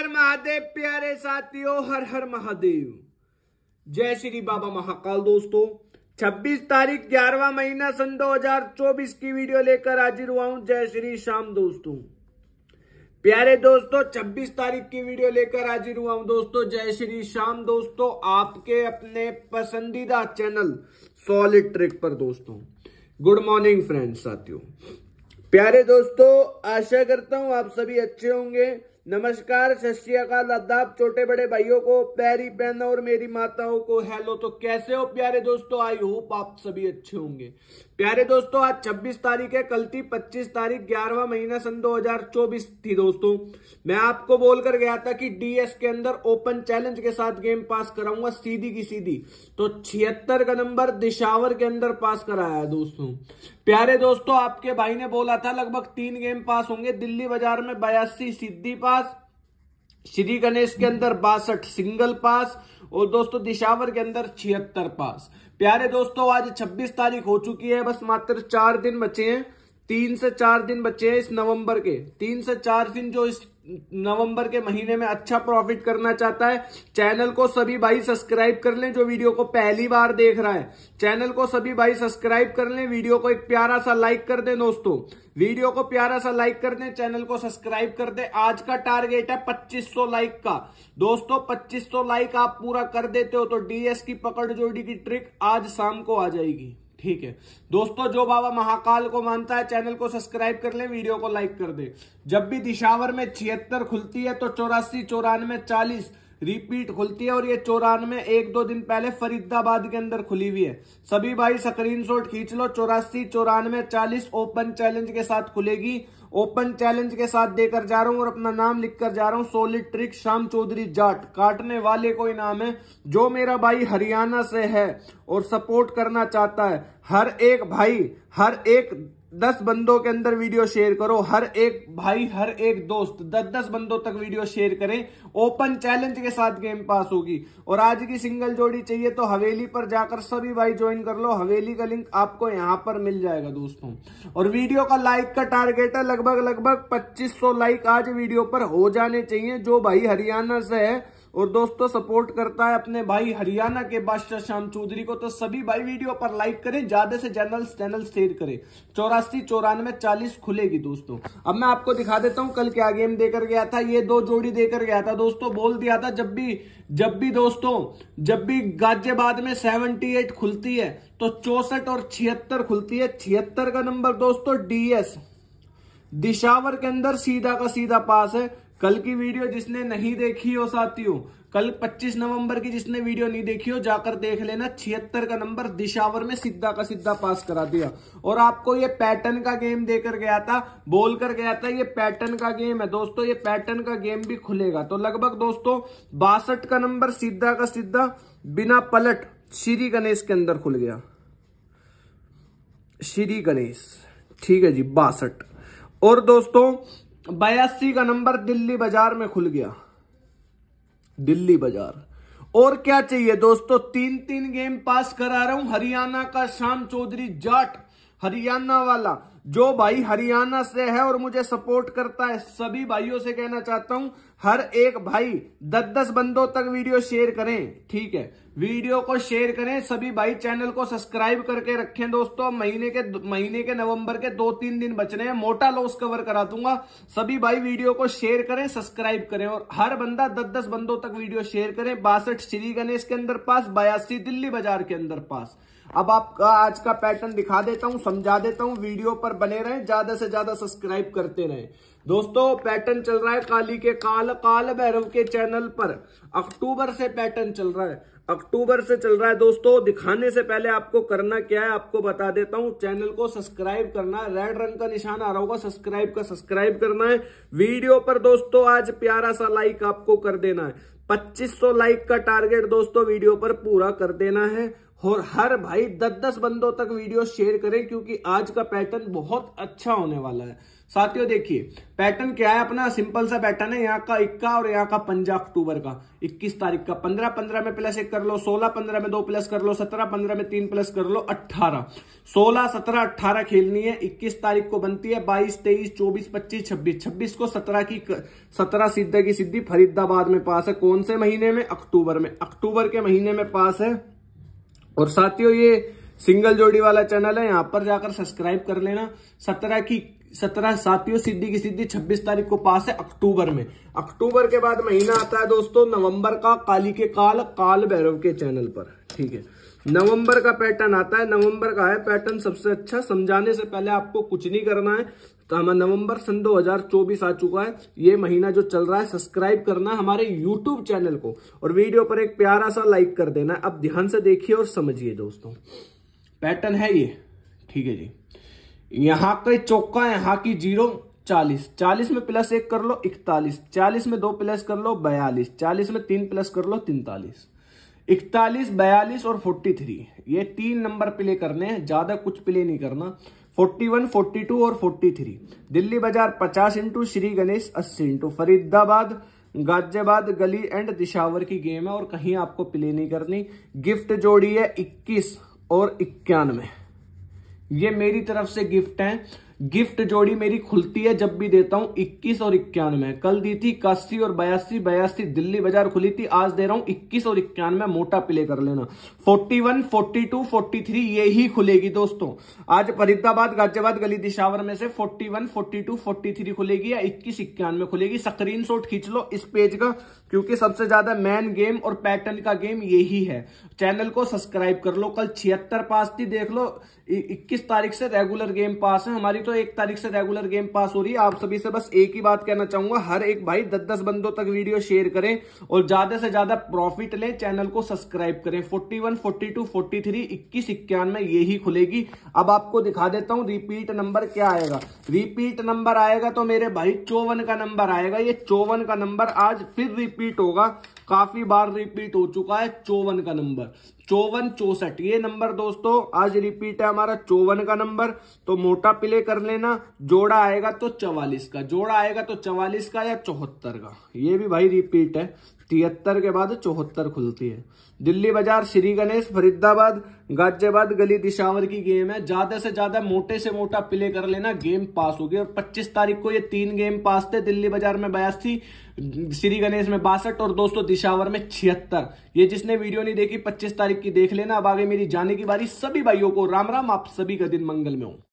हर महादेव प्यारे साथियों हर हर महादेव जय श्री बाबा महाकाल दोस्तों 26 तारीख ग्यारहवा महीना सन 2024 की वीडियो लेकर हाजिर हुआ हूं जय श्री श्याम दोस्तों प्यारे दोस्तों 26 तारीख की वीडियो लेकर हाजिर हुआ हूं दोस्तों जय श्री श्याम दोस्तों आपके अपने पसंदीदा चैनल सॉलिड ट्रिक पर दोस्तों गुड मॉर्निंग फ्रेंड्स साथियों प्यारे दोस्तों आशा करता हूं आप सभी अच्छे होंगे नमस्कार सत्याकाल अदाब छोटे बड़े भाइयों को प्यारी बहनों और मेरी माताओं को हेलो तो कैसे हो प्यारे दोस्तों आई होप आप सभी अच्छे होंगे प्यारे दोस्तों आज 26 तारीख है कल थी 25 तारीख ग्यारहवा महीना सन 2024 थी दोस्तों मैं आपको बोलकर गया था कि डीएस के अंदर ओपन चैलेंज के साथ गेम पास कराऊंगा सीधी की सीधी तो छिहत्तर का नंबर दिशावर के अंदर पास कराया दोस्तों प्यारे दोस्तों आपके भाई ने बोला था लगभग तीन गेम पास होंगे दिल्ली बाजार में बयासी सिद्धि पास पास श्री गणेश के अंदर बासठ सिंगल पास और दोस्तों दिशावर के अंदर छिहत्तर पास प्यारे दोस्तों आज 26 तारीख हो चुकी है बस मात्र चार दिन बचे हैं तीन से चार दिन बचे हैं इस नवंबर के तीन से चार दिन जो इस नवंबर के महीने में अच्छा प्रॉफिट करना चाहता है चैनल को सभी भाई सब्सक्राइब कर लें जो वीडियो को पहली बार देख रहा है चैनल को सभी भाई सब्सक्राइब कर लें वीडियो को एक प्यारा सा लाइक कर दें दोस्तों वीडियो को प्यारा सा लाइक कर दें चैनल को सब्सक्राइब कर दें आज का टारगेट है 2500 लाइक का दोस्तों 2500 लाइक आप पूरा कर देते हो तो डीएस की पकड़ जोड़ी की ट्रिक आज शाम को आ जाएगी ठीक है दोस्तों जो बाबा महाकाल को मानता है चैनल को सब्सक्राइब कर ले वीडियो को लाइक कर दे जब भी दिशावर में छिहत्तर खुलती है तो चौरासी चौरानवे चालीस रिपीट खुलती है और ये चौरानवे एक दो दिन पहले फरीदाबाद के अंदर खुली हुई है सभी भाई स्क्रीन शॉट खींच लो चौरासी चौरानवे चालीस ओपन चैलेंज के साथ खुलेगी ओपन चैलेंज के साथ देकर जा रहा हूं और अपना नाम लिख कर जा रहा हूं सोलिड ट्रिक शाम चौधरी जाट काटने वाले को इनाम है जो मेरा भाई हरियाणा से है और सपोर्ट करना चाहता है हर एक भाई हर एक दस बंदों के अंदर वीडियो शेयर करो हर एक भाई हर एक दोस्त दस दस बंदों तक वीडियो शेयर करें ओपन चैलेंज के साथ गेम पास होगी और आज की सिंगल जोड़ी चाहिए तो हवेली पर जाकर सभी भाई ज्वाइन कर लो हवेली का लिंक आपको यहां पर मिल जाएगा दोस्तों और वीडियो का लाइक का टारगेट है लगभग लगभग पच्चीस लाइक आज वीडियो पर हो जाने चाहिए जो भाई हरियाणा से है और दोस्तों तो सपोर्ट करता है अपने भाई हरियाणा के बादशाह श्याम चौधरी को तो सभी भाई वीडियो पर लाइक करें ज्यादा से ज्यादा चैनल शेयर करें चौरासी चौरानवे चालीस खुलेगी दोस्तों अब मैं आपको दिखा देता हूं कल क्या गेम देकर गया था ये दो जोड़ी देकर गया था दोस्तों बोल दिया था जब भी जब भी दोस्तों जब भी गाजियाबाद में सेवनटी खुलती है तो चौसठ और छिहत्तर खुलती है छिहत्तर का नंबर दोस्तों डीएस दिशावर के अंदर सीधा का सीधा पास है कल की वीडियो जिसने नहीं देखी हो साथियों कल 25 नवंबर की जिसने वीडियो नहीं देखी हो जाकर देख लेना छिहत्तर का नंबर दिशावर में सीधा का सीधा पास करा दिया और आपको ये पैटर्न का गेम देकर गया था बोल कर गया था ये पैटर्न का गेम है दोस्तों ये पैटर्न का गेम भी खुलेगा तो लगभग दोस्तों बासठ का नंबर सीधा का सीधा बिना पलट श्री गणेश के अंदर खुल गया श्री गणेश ठीक है जी बासठ और दोस्तों बयासी का नंबर दिल्ली बाजार में खुल गया दिल्ली बाजार और क्या चाहिए दोस्तों तीन तीन गेम पास करा रहा हूं हरियाणा का श्याम चौधरी जाट हरियाणा वाला जो भाई हरियाणा से है और मुझे सपोर्ट करता है सभी भाइयों से कहना चाहता हूं हर एक भाई दस दस बंदों तक वीडियो शेयर करें ठीक है वीडियो को शेयर करें सभी भाई चैनल को सब्सक्राइब करके रखें दोस्तों महीने के महीने के नवंबर के दो तीन दिन बचने हैं मोटा लॉस कवर करा दूंगा सभी भाई वीडियो को शेयर करें सब्सक्राइब करें और हर बंदा दस दस बंदों तक वीडियो शेयर करें बासठ श्री गणेश के अंदर पास बयासी दिल्ली बाजार के अंदर पास अब आपका आज का पैटर्न दिखा देता हूं समझा देता हूं वीडियो पर बने रहे ज्यादा से ज्यादा सब्सक्राइब करते रहे दोस्तों पैटर्न चल रहा है काली के काल काल भैरव के चैनल पर अक्टूबर से पैटर्न चल रहा है अक्टूबर से चल रहा है दोस्तों दिखाने से पहले आपको करना क्या है आपको बता देता हूं चैनल को सब्सक्राइब करना है रेड रंग का निशान आ रहा होगा सब्सक्राइब का सब्सक्राइब करना है वीडियो पर दोस्तों आज प्यारा सा लाइक आपको कर देना है 2500 लाइक का टारगेट दोस्तों वीडियो पर पूरा कर देना है और हर भाई दस दस बंदों तक वीडियो शेयर करें क्योंकि आज का पैटर्न बहुत अच्छा होने वाला है साथियों देखिए पैटर्न क्या है अपना सिंपल सा पैटर्न है यहाँ का इक्का और यहाँ का पंजा अक्टूबर का इक्कीस तारीख का पंद्रह पंद्रह में प्लस एक कर लो सोलह पंद्रह में दो प्लस कर लो सत्रह पंद्रह में तीन प्लस कर लो अट्ठारह सोलह सत्रह अट्ठारह खेलनी है इक्कीस तारीख को बनती है बाईस तेईस चौबीस पच्चीस छब्बीस छब्बीस को सत्रह की सत्रह सीधा की सिद्धि फरीदाबाद में पास है कौन से महीने में अक्टूबर में अक्टूबर के महीने में पास है और साथियों ये सिंगल जोड़ी वाला चैनल है यहाँ पर जाकर सब्सक्राइब कर लेना सत्रह की सत्रह साथियों सिद्धि की सिद्धि छब्बीस तारीख को पास है अक्टूबर में अक्टूबर के बाद महीना आता है दोस्तों नवंबर का काली के काल काल भैरव के चैनल पर ठीक है नवंबर का पैटर्न आता है नवंबर का है पैटर्न सबसे अच्छा समझाने से पहले आपको कुछ नहीं करना है तो हमारा नवंबर सन 2024 आ चुका है ये महीना जो चल रहा है सब्सक्राइब करना हमारे यूट्यूब चैनल को और वीडियो पर एक प्यारा सा लाइक कर देना अब ध्यान से देखिए और समझिए दोस्तों पैटर्न है ये ठीक है जी यहाँ का चौका यहाँ की जीरो चालीस चालीस में प्लस एक कर लो इकतालीस चालीस में दो प्लस कर लो बयालीस चालीस में तीन प्लस कर लो तैतालीस इकतालीस बयालीस और फोर्टी थ्री ये तीन नंबर प्ले करने हैं ज्यादा कुछ प्ले नहीं करना 41, 42 और 43 Delhi Bazar 50 into Shri Ganesh 80 into Faridabad Ghaziabad Gali and Disawar की गेम है और कहीं आपको प्ले नहीं करनी गिफ्ट जोड़ी है 21 और इक्यानवे ये मेरी तरफ से गिफ्ट है गिफ्ट जोड़ी मेरी खुलती है जब भी देता हूं इक्कीस और इक्यानवे कल दी थी इक्यासी और बयासी बयासी दिल्ली बाजार खुली थी आज दे रहा हूं इक्कीस और इक्यानवे मोटा प्ले कर लेना forty one forty two forty three ये ही खुलेगी दोस्तों आज फरीदाबाद गाजियाबाद गली दिशावर में से forty one forty two forty three खुलेगी या इक्कीस इक्यानवे खुलेगी स्क्रीन शॉट खींच लो इस पेज का क्योंकि सबसे ज्यादा मैन गेम और पैटर्न का गेम यही है चैनल को सब्सक्राइब कर लो कल छिहत्तर पास थी देख लो इक्कीस तारीख से रेगुलर गेम पास है हमारी तो एक तारीख से रेगुलर गेम पास हो रही है आप सभी से बस एक ही बात कहना चाहूंगा हर एक भाई दस दस बंदों तक वीडियो शेयर करें और ज्यादा से ज्यादा प्रॉफिट लें चैनल को सब्सक्राइब करें forty one forty two forty three इक्कीस इक्यानवे यही खुलेगी अब आपको दिखा देता हूं रिपीट नंबर क्या आएगा रिपीट नंबर आएगा तो मेरे भाई चौवन का नंबर आएगा ये चौवन का नंबर आज फिर रिपीट होगा काफी बार रिपीट हो चुका है चौवन का नंबर चौवन चौसठ ये नंबर दोस्तों आज रिपीट है हमारा चौवन का नंबर तो मोटा प्ले कर लेना जोड़ा आएगा तो चवालीस का जोड़ा आएगा तो चवालीस का या चौहत्तर का ये भी भाई रिपीट है तिहत्तर के बाद चौहत्तर खुलती है दिल्ली बाजार श्री गणेश फरीदाबाद गाजियाबाद गली दिशावर की गेम है ज्यादा से ज्यादा मोटे से मोटा प्ले कर लेना गेम पास होगी और 25 तारीख को ये तीन गेम पास थे दिल्ली बाजार में बयासी श्री गणेश में बासठ और दोस्तों दिशावर में छिहत्तर ये जिसने वीडियो नहीं देखी 25 तारीख की देख लेना अब आगे मेरी जाने की बारी सभी भाइयों को राम राम आप सभी का दिन मंगल में हो